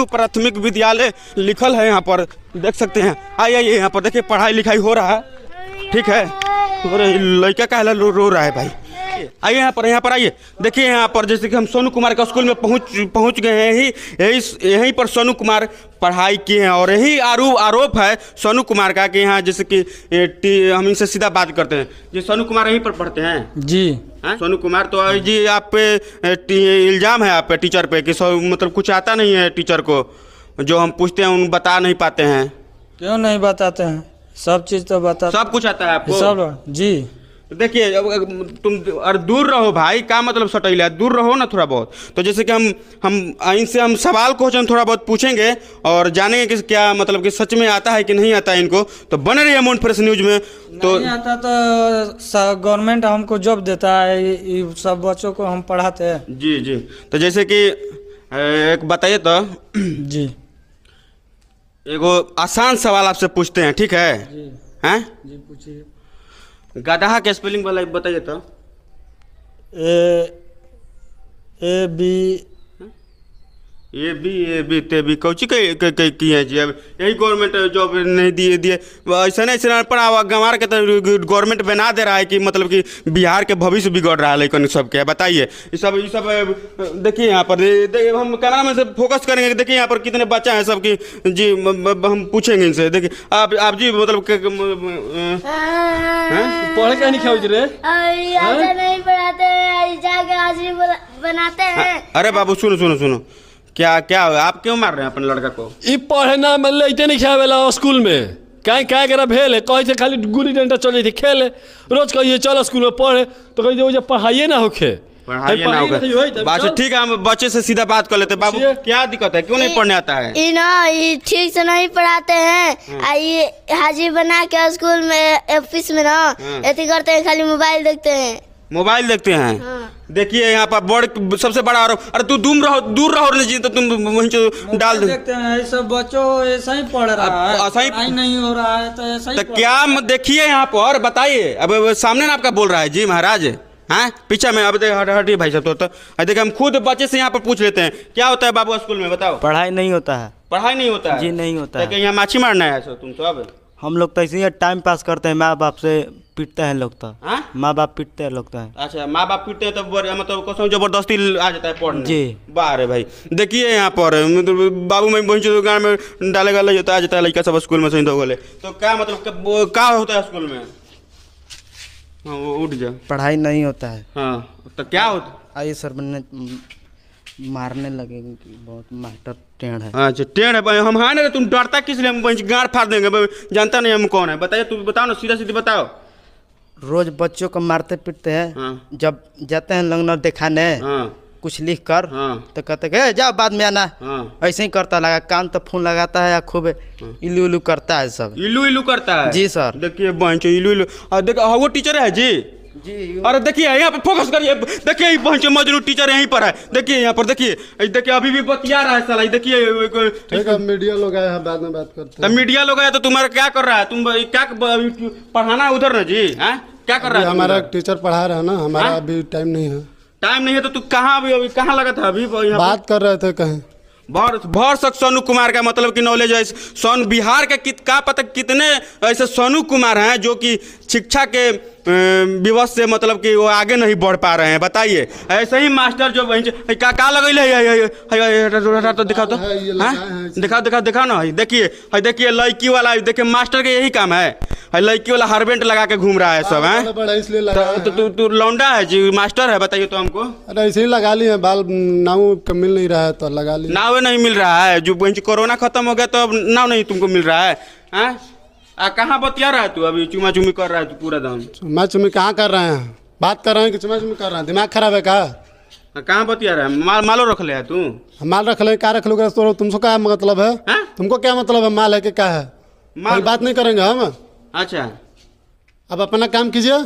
प्राथमिक विद्यालय लिखल है यहाँ पर देख सकते हैं आइए आइए यहाँ पर देखिए पढ़ाई लिखाई हो रहा है ठीक है लड़का का रो रहा है भाई आइए यहाँ पर यहाँ पर आइए देखिए यहाँ पर जैसे कि हम सोनू कुमार का स्कूल में पहुँच पहुँच गए हैं यही यहीं पर सोनू कुमार पढ़ाई किए हैं और यही आरोप आरोप है सोनू कुमार का कि यहाँ जैसे कि हम इनसे सीधा बात करते हैं जी सोनू कुमार यहीं पर पढ़ते हैं जी है? हाँ? सोनू कुमार तो जी आप पे इल्ज़ाम है आप पे टीचर पे कि मतलब कुछ आता नहीं है टीचर को जो हम पूछते हैं उन बता नहीं पाते हैं क्यों नहीं बताते हैं सब चीज़ तो बता सब कुछ आता है आपको सब जी देखिए तुम अरे दूर रहो भाई का मतलब सटैला दूर रहो ना थोड़ा बहुत तो जैसे कि हम हम इनसे हम सवाल क्वेश्चन थोड़ा बहुत पूछेंगे और जानेंगे कि क्या मतलब कि सच में आता है कि नहीं आता है इनको तो बने रहिए मोन फ्रेश न्यूज में तो नहीं आता तो गवर्नमेंट हमको जॉब देता है सब बच्चों को हम पढ़ाते हैं जी जी तो जैसे कि एक बताइए तो जी एगो आसान सवाल आपसे पूछते हैं ठीक है जी है? जी पूछिए गदहा के स्पेलिंग बताइए तो ए ए बी ये भी ये भी ते भी कौची कई कई किए जी अब यही गवर्नमेंट जॉब नहीं दिए दिए ऐसा नहीं ऐसा पर गंवार के तो गवर्नमेंट बना दे रहा है कि मतलब कि बिहार के भविष्य बिगड़ रहा है लेकिन सबके बताइए ये सब ये सब देखिए यहाँ पर हम कला में से फोकस करेंगे देखिए यहाँ पर कितने बच्चा हैं सब की जी हम पूछेंगे इनसे देखिए आप आप जी मतलब पढ़े क्या नहीं खेल हाँ? बनाते हैं अरे बाबू सुनो सुनो सुनो क्या क्या हो आप क्यों मार रहे हैं अपने लड़का को ये पढ़ना ना मैं लैते नहीं खाए वाला स्कूल में कहीं क्या करा भेल है कहे थे खाली गुड़ी डंडा चल चले थे खेले रोज कहिए चल स्कूल में पढ़े तो कहिए पढ़ाइए ना होके अच्छा ठीक है हम बच्चे से सीधा बात कर लेते बाबू क्या दिक्कत है क्यों नहीं पढ़ने आता है ठीक से नहीं पढ़ाते हैं हाँ। आई हाजिर बना के स्कूल में ऑफिस में ना हाँ। ऐसे करते हैं खाली मोबाइल देखते हैं मोबाइल देखते हैं हाँ। देखिए यहाँ पर बोर्ड सबसे बड़ा आरोप अरे तू दूर रहो दूर रहो जी तो तुम वहीं डाल दो देखते हैं ऐसे बच्चों ऐसा ही पढ़ रहा है ऐसा ही नहीं हो रहा है तो ऐसा ही तो क्या देखिए यहाँ पर बताइए अब सामने ना आपका बोल रहा है जी महाराज हाँ पीछे में अब देख हटिए भाई सब तो, तो देखिए हम खुद बच्चे से यहाँ पर पूछ लेते हैं क्या होता है बाबू स्कूल में बताओ पढ़ाई नहीं होता है पढ़ाई नहीं होता है जी नहीं होता है यहाँ माछी मारना है तुम तो अब हम लोग तो इसी टाइम पास करते हैं माँ बाप से पीटता है लोग तो। हाँ माँ बाप पीटते हैं लोग है तो। अच्छा माँ बाप पीटते हैं तो मतलब कसम जबरदस्ती आ जाता है पढ़ने जी बारे भाई देखिए यहाँ पर मतलब बाबू में बहन चौधरी गाँव में डाले गले जाता आ जाता है लड़का सब स्कूल में सही धोगले तो क्या मतलब क्या होता है स्कूल में हाँ, वो उठ जा पढ़ाई नहीं होता है हाँ तो क्या होता आइए सर मैंने मारने लगे कि बहुत मास्टर टेढ़ है अच्छा टेढ़ है भाई हम हाँ ना तुम डरता किस लिए हम गाड़ फाड़ देंगे जानता नहीं हम कौन है बताइए तू बताओ ना सीधा सीधी बताओ रोज बच्चों को मारते पीटते हैं हाँ। जब जाते हैं लंगनर दिखाने हाँ। कुछ लिख कर हाँ। तो कहते हैं जाओ बाद में आना हाँ। ऐसे ही करता लगा कान तो फोन लगाता है या खूब हाँ। इलू इलू करता है सब इलू इलू करता है जी सर देखिए बहन इलू इलू देखो वो टीचर है जी जी अरे देखिए यहाँ पे फोकस करिए देखिए पहुंचे मजनू टीचर यहीं पर है देखिए यहाँ पर देखिए देखिए अभी भी बतिया रहा है साला देखिए मीडिया लोग आया बाद में बात करते हैं मीडिया लोग आया तो तुम्हारा क्या कर रहा है तुम क्या पढ़ाना है उधर ना जी है क्या कर रहा है हमारा टीचर पढ़ा रहा है ना हमारा हाँ? अभी टाइम नहीं है टाइम नहीं है तो तू कहाँ अभी अभी कहाँ लगा था अभी बात कर रहे थे कहीं भर भर सक सोनू कुमार का मतलब कि नॉलेज है सोन बिहार के कित का पता कितने ऐसे सोनू कुमार हैं जो कि शिक्षा के विवश से मतलब कि वो आगे नहीं बढ़ पा रहे हैं बताइए ऐसे ही मास्टर जो बहन का का लगल तो दिखा तो दिखा दिखा दिखा ना देखिए देखिए लड़की वाला देखिए मास्टर का यही काम है लड़की वाला हरबेंट लगा के घूम रहा है सब हाँ, हाँ? तो, तो, है तू तो, लौंडा है जी मास्टर है बताइए तो हमको अरे ऐसे ही लगा ली है बाल नाव मिल नहीं रहा है तो लगा ली नाव नहीं मिल रहा है जो बहन कोरोना खत्म हो गया तो अब नाव नहीं तुमको मिल रहा है हाँ? आ कहाँ बतिया रहा है तू अभी चुमा चुमी कर रहा है तू पूरा दम चुमा चुमी कहाँ कर रहे हैं बात कर रहे हैं कि चुमा चुमी कर रहे हैं दिमाग खराब है कहा कहाँ बतिया रहा है माल मालो रख ले तू माल रख ले क्या रख लो तो तुमको क्या मतलब है हा? तुमको क्या मतलब है माल है कि क्या है माल बात नहीं करेंगे हम अच्छा अब अपना काम कीजिए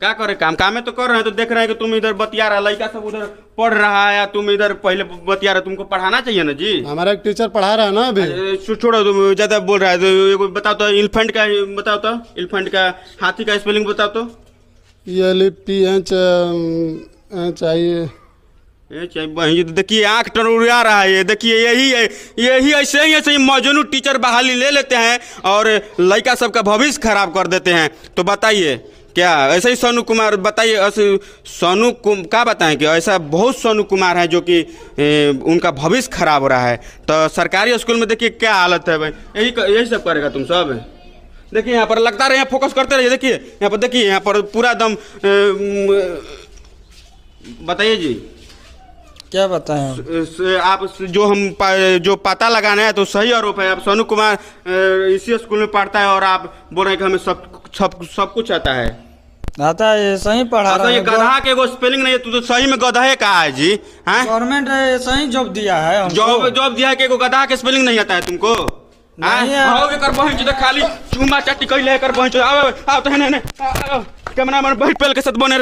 क्या करे काम कामे तो कर रहे हैं तो देख रहे हैं कि तुम इधर बतिया रहा लड़का सब उधर पढ़ रहा है या तुम इधर पहले बतिया रहे तुमको पढ़ाना चाहिए ना जी हमारा एक टीचर पढ़ा रहा है ना अभी छोड़ो तुम ज्यादा बोल रहा है तो बताओ तो इलिफेंट का बताओ तो इलिफेंट का हाथी का स्पेलिंग बताओ तो चाहिए तो देखिए आंख टनुरा रहा है देखिए यही है यही ऐसे ही ऐसे ही मौजूद टीचर बहाली ले लेते हैं और लड़का सबका भविष्य खराब कर देते हैं तो बताइए क्या ऐसे ही सोनू कुमार बताइए सोनू क्या बताएं कि ऐसा बहुत सोनू कुमार हैं जो कि ए, उनका भविष्य खराब हो रहा है तो सरकारी स्कूल में देखिए क्या हालत है भाई यही यही सब करेगा तुम सब देखिए यहाँ पर लगता रहे यहाँ फोकस करते रहिए देखिए यहाँ पर देखिए यहाँ पर पूरा दम बताइए जी क्या बताएं आप जो हम पा, जो पता लगाना है तो सही आरोप है आप सोनू कुमार इसी स्कूल में पढ़ता है और आप बोल रहे हैं कि हमें सब सब सब कुछ आता है आता है सही पढ़ा हाँ, तो रहा है गधा के वो स्पेलिंग नहीं है तू तो सही में गधा है कहा है जी हाँ? हैं गवर्नमेंट सही जॉब दिया है जॉब जॉब दिया के कि गधा के स्पेलिंग नहीं आता है तुमको हाँ? आओ खाली चूमा चट्टी कई लेकर पहुंचो आओ आओ तो नहीं नहीं कैमरा मैन बैठ पेल के साथ बने रही